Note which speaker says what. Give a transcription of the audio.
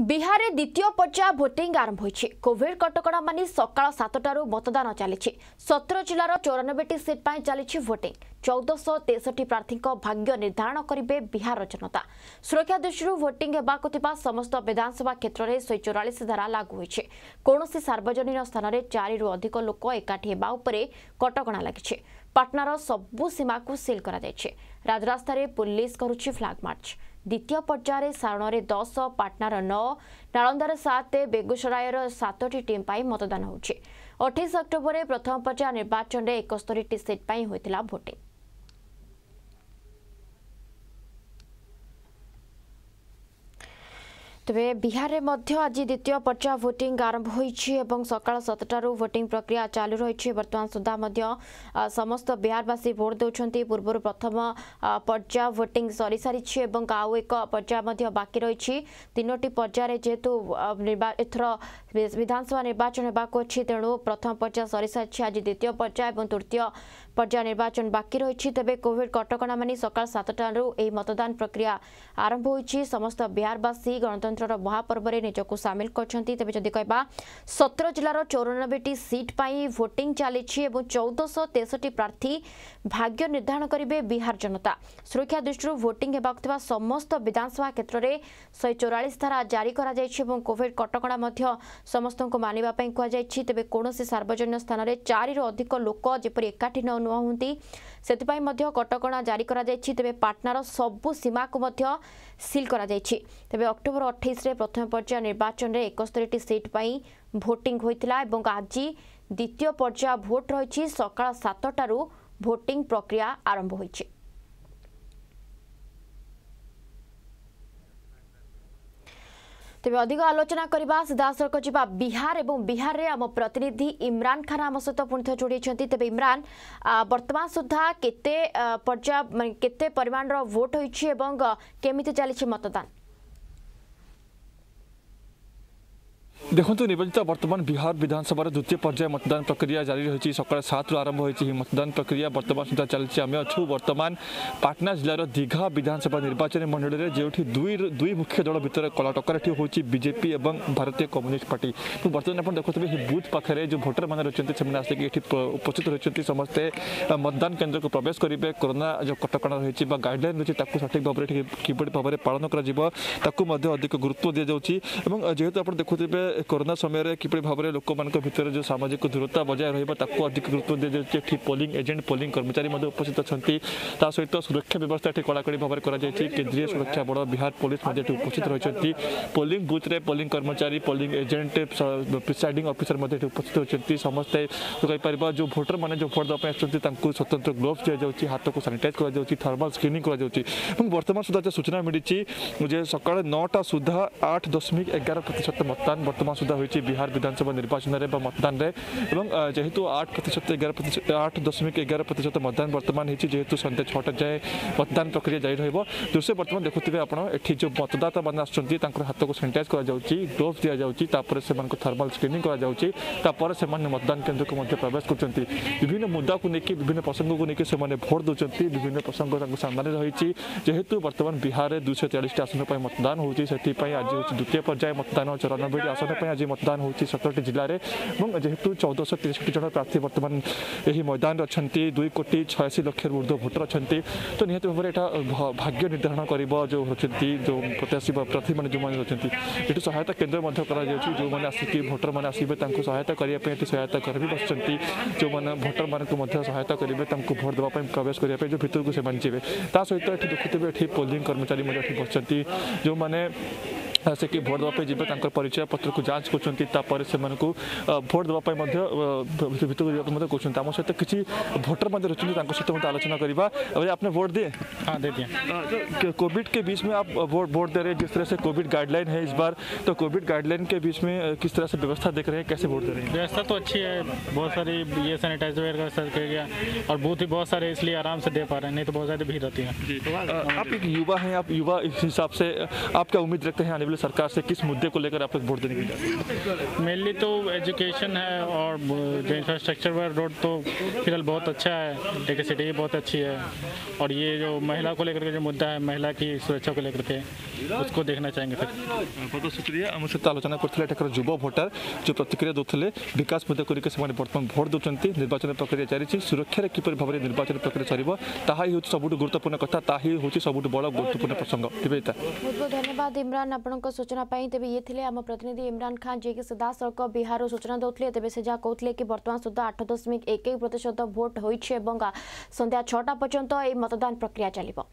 Speaker 1: ବିହାରରେ ଦ୍ୱିତୀୟ ପର୍ଯ୍ୟାୟ ଭୋଟିଂ ଆରମ୍ଭ ହୋଇଛି କୋଭିଡ୍ କଟକଣା ମାନି ସକାଳ ସାତଟାରୁ ମତଦାନ ଚାଲିଛି ସତର ଜିଲ୍ଲାର ଚଉରାନବେଟି ସିଟ୍ ପାଇଁ ଚାଲିଛି ଭୋଟିଂ ଚଉଦଶହ ତେଷଠି ପ୍ରାର୍ଥୀଙ୍କ ଭାଗ୍ୟ ନିର୍ଦ୍ଧାରଣ କରିବେ ବିହାରର ଜନତା ସୁରକ୍ଷା ଦୃଷ୍ଟିରୁ ଭୋଟିଂ ହେବାକୁ ଥିବା ସମସ୍ତ ବିଧାନସଭା କ୍ଷେତ୍ରରେ ଶହେ ଚଉରାଳିଶ ଧାରା ଲାଗୁ ହୋଇଛି କୌଣସି ସାର୍ବଜନୀନ ସ୍ଥାନରେ ଚାରିରୁ ଅଧିକ ଲୋକ ଏକାଠି ହେବା ଉପରେ କଟକଣା ଲାଗିଛି ପାଟନାର ସବୁ ସୀମାକୁ ସିଲ୍ କରାଯାଇଛି ରାଜରାସ୍ତାରେ ପୁଲିସ୍ କରୁଛି ଫ୍ଲାଗ୍ମାର୍ଚ୍ଚ ଦ୍ୱିତୀୟ ପର୍ଯ୍ୟାୟରେ ସାରଣରେ ଦଶ ପାଟନାର ନଅ ନାଳନ୍ଦାର ସାତ ବେଗୁସରାଇର ସାତଟି ଟିମ୍ ପାଇଁ ମତଦାନ ହେଉଛି ଅଠେଇଶ ଅକ୍ଟୋବରରେ ପ୍ରଥମ ପର୍ଯ୍ୟାୟ ନିର୍ବାଚନରେ ଏକସ୍ତରୀଟି ସିଟ୍ ପାଇଁ ହୋଇଥିଲା ଭୋଟିଂ ତେବେ ବିହାରରେ ମଧ୍ୟ ଆଜି ଦ୍ୱିତୀୟ ପର୍ଯ୍ୟାୟ ଭୋଟିଂ ଆରମ୍ଭ ହୋଇଛି ଏବଂ ସକାଳ ସାତଟାରୁ ଭୋଟିଂ ପ୍ରକ୍ରିୟା ଚାଲୁ ରହିଛି ବର୍ତ୍ତମାନ ସୁଦ୍ଧା ମଧ୍ୟ ସମସ୍ତ ବିହାରବାସୀ ଭୋଟ ଦେଉଛନ୍ତି ପୂର୍ବରୁ ପ୍ରଥମ ପର୍ଯ୍ୟାୟ ଭୋଟିଂ ସରିସାରିଛି ଏବଂ ଆଉ ଏକ ପର୍ଯ୍ୟାୟ ମଧ୍ୟ ବାକି ରହିଛି ତିନୋଟି ପର୍ଯ୍ୟାୟରେ ଯେହେତୁ ଏଥର ବିଧାନସଭା ନିର୍ବାଚନ ହେବାକୁ ଅଛି ତେଣୁ ପ୍ରଥମ ପର୍ଯ୍ୟାୟ ସରିସାରିଛି ଆଜି ଦ୍ୱିତୀୟ ପର୍ଯ୍ୟାୟ ଏବଂ ତୃତୀୟ ପର୍ଯ୍ୟାୟ ନିର୍ବାଚନ ବାକି ରହିଛି ତେବେ କୋଭିଡ କଟକଣା ମାନି ସକାଳ ସାତଟାରୁ ଏହି ମତଦାନ ପ୍ରକ୍ରିୟା ଆରମ୍ଭ ହୋଇଛି ସମସ୍ତ ବିହାରବାସୀ ଗଣତନ୍ତ୍ରର ମହାପର୍ବରେ ନିଜକୁ ସାମିଲ କରିଛନ୍ତି ତେବେ ଯଦି କହିବା ସତର ଜିଲ୍ଲାର ଚଉରାନବେଟି ସିଟ୍ ପାଇଁ ଭୋଟିଂ ଚାଲିଛି ଏବଂ ଚଉଦଶହ ତେଷଠି ପ୍ରାର୍ଥୀ ଭାଗ୍ୟ ନିର୍ଦ୍ଧାରଣ କରିବେ ବିହାର ଜନତା ସୁରକ୍ଷା ଦୃଷ୍ଟିରୁ ଭୋଟିଂ ହେବାକୁ ଥିବା ସମସ୍ତ ବିଧାନସଭା କ୍ଷେତ୍ରରେ ଶହେ ଚଉରାଳିଶ ଧାରା ଜାରି କରାଯାଇଛି ଏବଂ କୋଭିଡ କଟକଣା ମଧ୍ୟ ସମସ୍ତଙ୍କୁ ମାନିବା ପାଇଁ କୁହାଯାଇଛି ତେବେ କୌଣସି ସାର୍ବଜନୀନ ସ୍ଥାନରେ ଚାରିରୁ ଅଧିକ ଲୋକ ଯେପରି ଏକାଠି ନ ନୁହନ୍ତି ସେଥିପାଇଁ ମଧ୍ୟ କଟକଣା ଜାରି କରାଯାଇଛି ତେବେ ପାଟନାର ସବୁ ସୀମାକୁ ମଧ୍ୟ ସିଲ୍ କରାଯାଇଛି ତେବେ ଅକ୍ଟୋବର ଅଠେଇଶରେ ପ୍ରଥମ ପର୍ଯ୍ୟାୟ ନିର୍ବାଚନରେ ଏକସ୍ତରୀଟି ସିଟ୍ ପାଇଁ ଭୋଟିଂ ହୋଇଥିଲା ଏବଂ ଆଜି ଦ୍ୱିତୀୟ ପର୍ଯ୍ୟାୟ ଭୋଟ୍ ରହିଛି ସକାଳ ସାତଟାରୁ ଭୋଟିଂ ପ୍ରକ୍ରିୟା ଆରମ୍ଭ ହୋଇଛି ତେବେ ଅଧିକ ଆଲୋଚନା କରିବା ସିଧାସଳଖ ଯିବା ବିହାର ଏବଂ ବିହାରରେ ଆମ ପ୍ରତିନିଧି ଇମ୍ରାନ ଖାନ ଆମ ସହିତ ପୁଣି ଥରେ ଯୋଡ଼ିଛନ୍ତି ତେବେ ଇମ୍ରାନ ବର୍ତ୍ତମାନ ସୁଦ୍ଧା କେତେ ପର୍ଯ୍ୟାୟ କେତେ ପରିମାଣର ଭୋଟ୍ ହୋଇଛି ଏବଂ କେମିତି ଚାଲିଛି ମତଦାନ
Speaker 2: देखो नवेदित बर्तमान बिहार विधानसभा द्वितीय पर्याय मतदान प्रक्रिया जारी रही सकाल सतु आरंभ हो मतदान प्रक्रिया बर्तमान सुधा चलती आम अच्छा बर्तमान पटना जिलार दीघा विधानसभा निर्वाचन मंडल में जो दुई दुई मुख्य दल भितर कला टकर बीजेपी और भारतीय कम्युनिस्ट पार्टी तो बर्तमान आप देखते हैं बुथ पाखे जो भोटर मैंने रही आसिक उपस्थित रही समस्ते मतदान केन्द्र को प्रवेश करेंगे कोरोना जो कटक रही गाइडल रही सठिक भाव में किभ भाव में पालन करता अधिक गुरुत्व दि जाऊँगी जेहतु आप देखुए कोरोना समय किपर भाव में लोक मितर जो सामाजिक दूरता बजाय रहा अधिक गुरुत्व जाए पोलिंग एजेंट पोलिंग कर्मचारी उस्थित अच्छा सहित सुरक्षा व्यवस्था कड़ाकड़ी भाव में करेंद्रीय सुरक्षा बल बिहार पुलिस उस्थित रही पोलिंग बुथ में पोलिंग कर्मचारी पोलिंग एजेंट प्रिसाइड अफिसर उपस्थित होती समस्ते कहींपर जो भोटर मैंने जो भोट दवाई आवतंत्र ग्लोवस दि जाऊँच हाथ को सानिटाइज कर थर्माल स्क्रीनिंग बर्तमान सुधा जो सूचना मिली सका नौटा सुधा आठ दशमिक एगार प्रतिशत मतदान बर्तमान बर्तमान सुधा होती बिहार विधानसभा निर्वाचन में मतदान में जेहेतु आठ प्रतिशत एगार प्रतिशत आठ दशमिक एगार प्रतिशत मतदान बर्तमान होती जेहतु सन्ध्या छटा जाए मतदान प्रक्रिया जारी रोज दृश्य बर्तमान देखु आप जो मतदाता मैंने आस हाथ को सानिटाइज कर डोज दि जाऊँगी से थर्माल स्क्रीनिंग करपर से मतदान केन्द्र को प्रवेश विभिन्न मुद्दा को लेकिन विभिन्न प्रसंग को लेकिन से भोट दौर विभिन्न प्रसंग सामने रही जेहतु बर्तमान बिहार में दुई चालीस आसन मतदान होती आज हूँ द्वितीय पर्याय मतदान चौरानबे आसन आज मतदान हो टी जिले में जेहेतु चौदहश तेसठ जन प्रार्थी बर्तमान यही मैदान अच्छा दुई कोटी छयाशी लक्ष ऊर्ध भोटर अच्छा तो निहत भाव में यहाँ भाग्य निर्धारण कर जो अच्छा जो प्रत्याशी प्रार्थी मैंने जो अच्छा ये सहायता केन्द्र जो मैंने आसिक भोटर मैंने आसवे सहायता करने सहायता कर भी बस जो मैंने भोटर मानक सहायता करें भोट देवाई प्रवेश करने भितर को सहित ये देखुए ये कर्मचारी बस जो मैंने से कि भोट ପାଇଁ ଯିବେ परिचय पत्र को जांच करपर से भोट ଭୋଟ୍ ଦେବା ପାଇଁ ମଧ୍ୟ ଭିତରକୁ ଯିବାକୁ ମଧ୍ୟ କହୁଛନ୍ତି ଆମ ସହିତ କିଛି ଭୋଟର आपने भोट दिए हाँ दे दिया कोविड के बीच में आप भोट दे रहे हैं जिस तरह से कोविड गाइडलाइन है इस बार तो कोविड गाइडलाइन के बीच में किस तरह से व्यवस्था देख रहे हैं कैसे वोट दे रहे हैं व्यवस्था तो अच्छी है बहुत सारी ये सैनिटाइजर वगैरह सब किया गया और बूथ ही बहुत सारे इसलिए आराम से दे पा रहे हैं नहीं तो बहुत ज़्यादा भीड़ रहती है आप एक युवा हैं आप युवा इस हिसाब से आप क्या उम्मीद रखते हैं आने लेवल सरकार से किस मुद्दे को लेकर आप लोग वोट देने के लिए मेनली तो एजुकेशन है और जो इंफ्रास्ट्रक्चर वाला रोड तो फिलहाल बहुत अच्छा है इलेक्ट्रिसिटी सिटी बहुत अच्छी है और ये जो महिला को लेकर के जो मुद्दा है महिला की सुरक्षा को लेकर के उसको देखना चाहेंगे सर बहुत बहुत शुक्रिया आम सहित आलोचना कर युव भोटर जो प्रतिक्रिया दूसरे विकास मुद्दे को लेकर से बर्तमान भोट दूसरी निर्वाचन प्रक्रिया जारी सुरक्षार किपर भाव में निर्वाचन प्रक्रिया चलो ताकि सब गुरुत्वपूर्ण कथा ही हूँ सब बड़ गुरुत्वपूर्ण प्रसंग बहुत
Speaker 1: बहुत धन्यवाद इमरान आप ଆପଣଙ୍କ ସୂଚନା ପାଇଁ ତେବେ ଇଏ ଥିଲେ ଆମ ପ୍ରତିନିଧି ଇମ୍ରାନ ଖାନ ଯିଏକି ସିଧାସଳଖ ବିହାରରୁ ସୂଚନା ଦେଉଥିଲେ ତେବେ ସେ ଯାହା କହୁଥିଲେ କି ବର୍ତ୍ତମାନ ସୁଦ୍ଧା ଆଠ ଦଶମିକ ଏକ ଏକ ପ୍ରତିଶତ ଭୋଟ ହୋଇଛି ଏବଂ ସନ୍ଧ୍ୟା ଛଅଟା ପର୍ଯ୍ୟନ୍ତ ଏହି ମତଦାନ ପ୍ରକ୍ରିୟା ଚାଲିବ